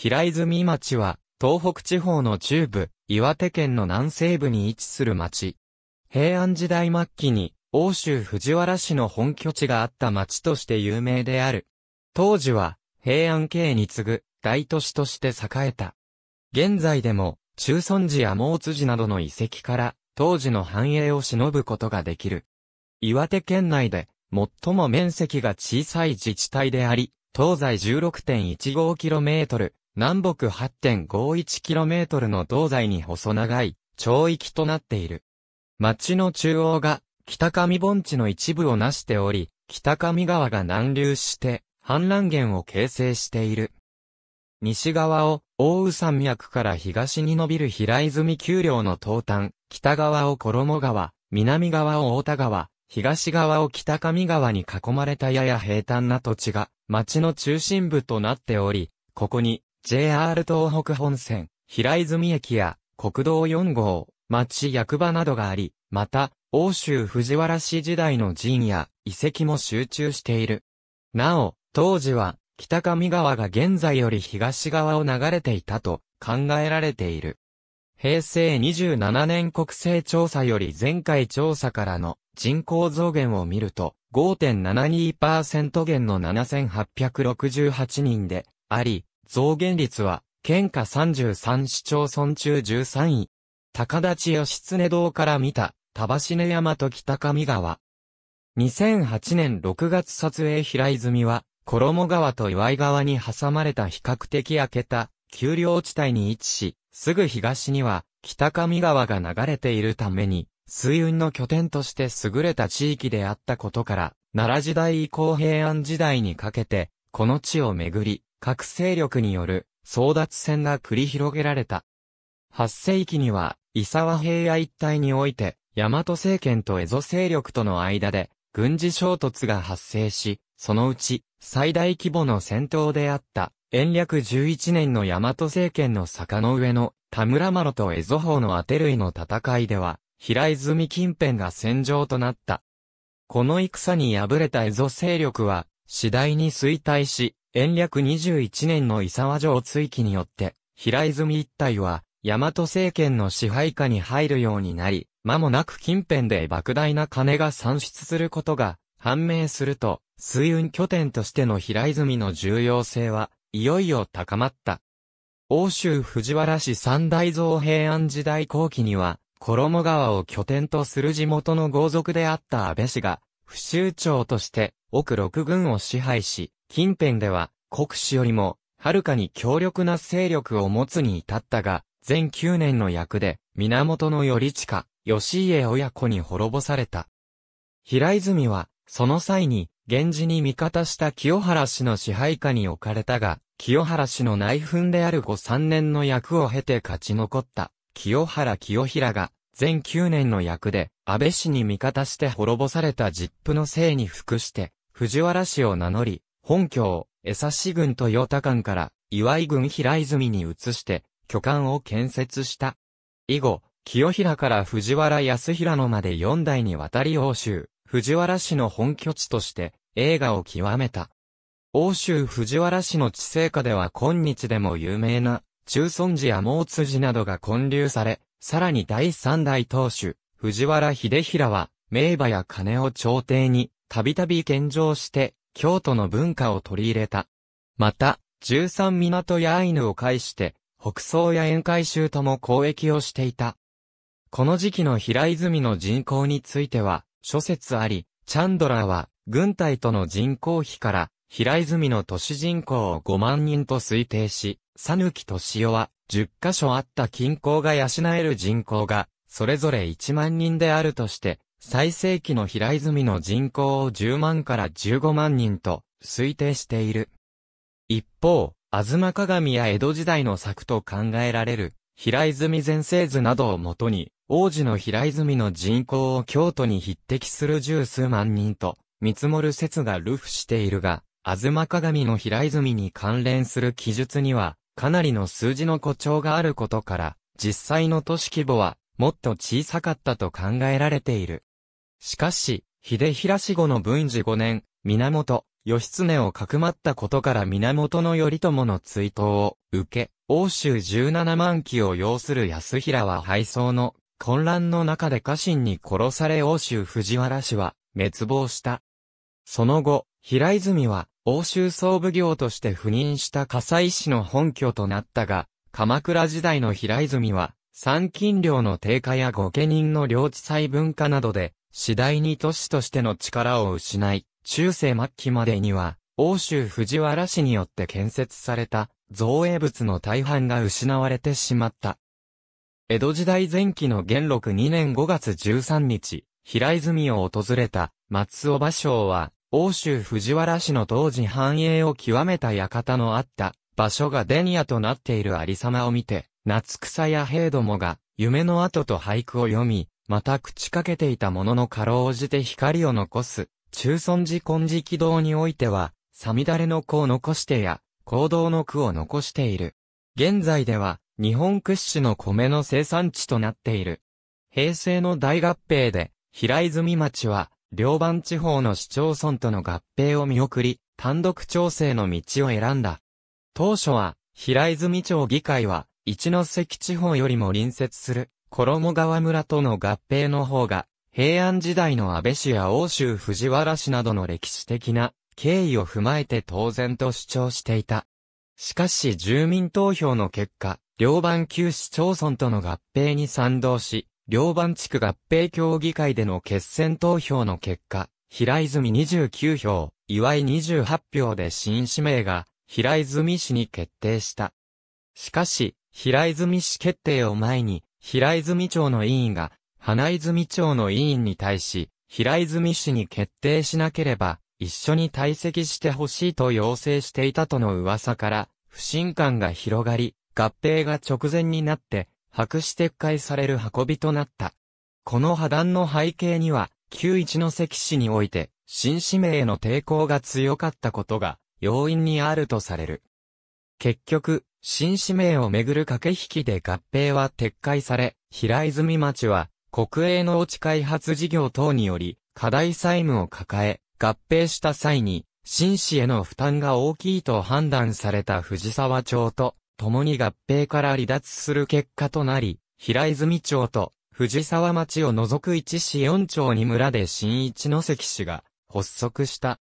平泉町は、東北地方の中部、岩手県の南西部に位置する町。平安時代末期に、欧州藤原氏の本拠地があった町として有名である。当時は、平安系に次ぐ、大都市として栄えた。現在でも、中尊寺や毛辻などの遺跡から、当時の繁栄を忍ぶことができる。岩手県内で、最も面積が小さい自治体であり、東西 16.15km、南北 8.51km の東西に細長い、町域となっている。町の中央が、北上盆地の一部をなしており、北上川が南流して、氾濫源を形成している。西側を、大宇山脈から東に伸びる平泉丘陵の東端、北側を衣川、南側を大田川、東側を北上川に囲まれたやや平坦な土地が、町の中心部となっており、ここに、JR 東北本線、平泉駅や国道4号、町役場などがあり、また、欧州藤原氏時代の寺院や遺跡も集中している。なお、当時は、北上川が現在より東側を流れていたと考えられている。平成27年国勢調査より前回調査からの人口増減を見ると5.72%減の7868人であり、増減率は、県下33市町村中13位。高立義経堂から見た、田橋根山と北上川。2008年6月撮影平泉は、衣川と岩井川に挟まれた比較的明けた、丘陵地帯に位置し、すぐ東には、北上川が流れているために、水運の拠点として優れた地域であったことから、奈良時代以降平安時代にかけて、この地をめぐり、核勢力による争奪戦が繰り広げられた。8世紀には、伊沢平野一帯において、大和政権と江戸勢力との間で、軍事衝突が発生し、そのうち、最大規模の戦闘であった、延暦11年の大和政権の坂の上の、田村麻呂と江戸法の当て類の戦いでは、平泉近辺が戦場となった。この戦に敗れた江戸勢力は、次第に衰退し、延暦21年の伊沢城追記によって、平泉一帯は、大和政権の支配下に入るようになり、間もなく近辺で莫大な金が産出することが判明すると、水運拠点としての平泉の重要性は、いよいよ高まった。欧州藤原氏三大造平安時代後期には、衣川を拠点とする地元の豪族であった安倍氏が、不州長として奥六軍を支配し、近辺では国主よりもはるかに強力な勢力を持つに至ったが、全九年の役で源頼親、義家親子に滅ぼされた。平泉は、その際に、源氏に味方した清原氏の支配下に置かれたが、清原氏の内紛である後三年の役を経て勝ち残った、清原清平が、全9年の役で、安倍氏に味方して滅ぼされた実父の姓に服して、藤原氏を名乗り、本拠を、江差郡と与田間から、岩井郡平泉に移して、巨漢を建設した。以後、清平から藤原康平のまで4代にわたり欧州、藤原氏の本拠地として、映画を極めた。欧州藤原氏の地政下では今日でも有名な、中尊寺や毛辻などが建立され、さらに第三代当主、藤原秀平は、名馬や金を朝廷に、たびたび献上して、京都の文化を取り入れた。また、十三港やアイヌを介して、北宋や宴会州とも交易をしていた。この時期の平泉の人口については、諸説あり、チャンドラは、軍隊との人口比から、平泉の都市人口を5万人と推定し、佐抜敏夫は、10カ所あった近郊が養える人口が、それぞれ1万人であるとして、最盛期の平泉の人口を10万から15万人と推定している。一方、あずま鏡や江戸時代の作と考えられる、平泉全盛図などをもとに、王子の平泉の人口を京都に匹敵する十数万人と見積もる説が流布しているが、東鏡の平泉に関連する記述には、かなりの数字の誇張があることから、実際の都市規模は、もっと小さかったと考えられている。しかし、秀平氏後の文治5年、源、義経をかくまったことから源頼朝の追悼を受け、欧州17万機を要する安平は敗走の混乱の中で家臣に殺され欧州藤原氏は滅亡した。その後、平泉は、欧州総奉行として赴任した笠井氏の本拠となったが、鎌倉時代の平泉は、参勤料の低下や御家人の領地細分化などで、次第に都市としての力を失い、中世末期までには、欧州藤原氏によって建設された、造営物の大半が失われてしまった。江戸時代前期の元禄2年5月13日、平泉を訪れた松尾芭蕉は、欧州藤原氏の当時繁栄を極めた館のあった場所がデニアとなっているありさまを見て、夏草や兵どもが夢の後と俳句を読み、また朽ちかけていたものの過労をじて光を残す、中尊寺金色堂においては、さみだれの句を残してや、行動の句を残している。現在では、日本屈指の米の生産地となっている。平成の大合併で、平泉町は、両番地方の市町村との合併を見送り、単独調整の道を選んだ。当初は、平泉町議会は、一関地方よりも隣接する、衣川村との合併の方が、平安時代の安倍氏や欧州藤原氏などの歴史的な経緯を踏まえて当然と主張していた。しかし住民投票の結果、両番旧市町村との合併に賛同し、両番地区合併協議会での決選投票の結果、平泉29票、岩井28票で新指名が、平泉市に決定した。しかし、平泉市決定を前に、平泉町の委員が、花泉町の委員に対し、平泉市に決定しなければ、一緒に退席してほしいと要請していたとの噂から、不信感が広がり、合併が直前になって、白紙撤回される運びとなった。この破談の背景には、旧一関市において、新指名への抵抗が強かったことが、要因にあるとされる。結局、新指名をめぐる駆け引きで合併は撤回され、平泉町は、国営農地開発事業等により、課題債務を抱え、合併した際に、新市への負担が大きいと判断された藤沢町と、共に合併から離脱する結果となり、平泉町と藤沢町を除く一市四町に村で新一関市が発足した。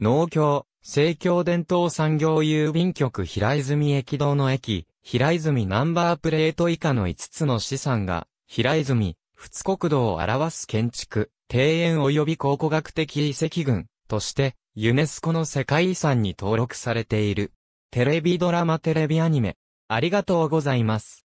農協、政協伝統産業郵便局平泉駅道の駅、平泉ナンバープレート以下の5つの資産が、平泉、仏国道を表す建築、庭園及び考古学的遺跡群として、ユネスコの世界遺産に登録されている。テレビドラマテレビアニメ。ありがとうございます。